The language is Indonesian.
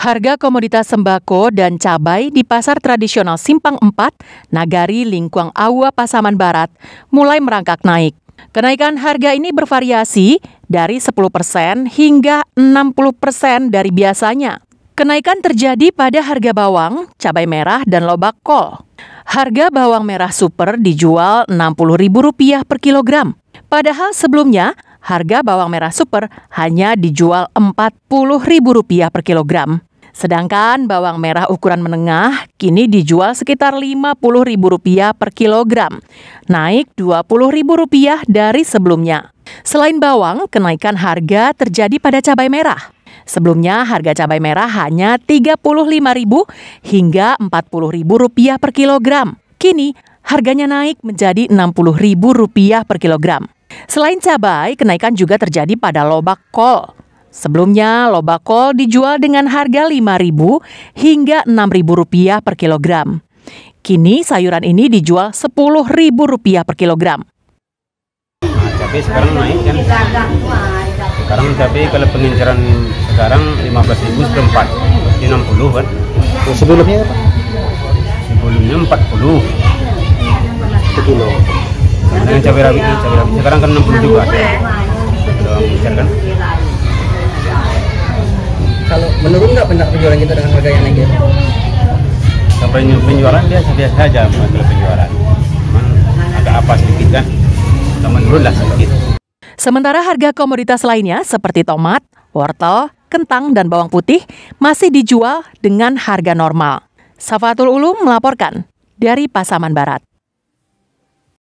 Harga komoditas sembako dan cabai di pasar tradisional Simpang 4, Nagari, Lingkuang Awa, Pasaman Barat mulai merangkak naik. Kenaikan harga ini bervariasi dari 10% hingga 60% dari biasanya. Kenaikan terjadi pada harga bawang, cabai merah, dan lobak kol. Harga bawang merah super dijual Rp60.000 per kilogram. Padahal sebelumnya, harga bawang merah super hanya dijual Rp40.000 per kilogram. Sedangkan bawang merah ukuran menengah kini dijual sekitar Rp50.000 per kilogram, naik Rp20.000 dari sebelumnya. Selain bawang, kenaikan harga terjadi pada cabai merah. Sebelumnya harga cabai merah hanya Rp35.000 hingga Rp40.000 per kilogram. Kini harganya naik menjadi Rp60.000 per kilogram. Selain cabai, kenaikan juga terjadi pada lobak kol. Sebelumnya, loba kol dijual dengan harga Rp5.000 hingga Rp6.000 per kilogram. Kini sayuran ini dijual Rp10.000 per kilogram. Cabai sekarang naik kan? Sekarang cabai kalau pengincaran sekarang rp 15.000 seperempat, di 60 kan? Oh, sebelumnya apa? Sebelumnya 40. Sekilo. Nah, cabai rawit, cabai rawit sekarang kan 60 juga. Kalau mengincar kan? menurun nggak pendak penjualan kita dengan harga yang naik gitu? Sampai penjualan biasa biasa saja menurut penjualan. Cuman agak apa sedikit kan? menurun lah sedikit. Sementara harga komoditas lainnya seperti tomat, wortel, kentang, dan bawang putih masih dijual dengan harga normal. Safatul Ulum melaporkan dari Pasaman Barat.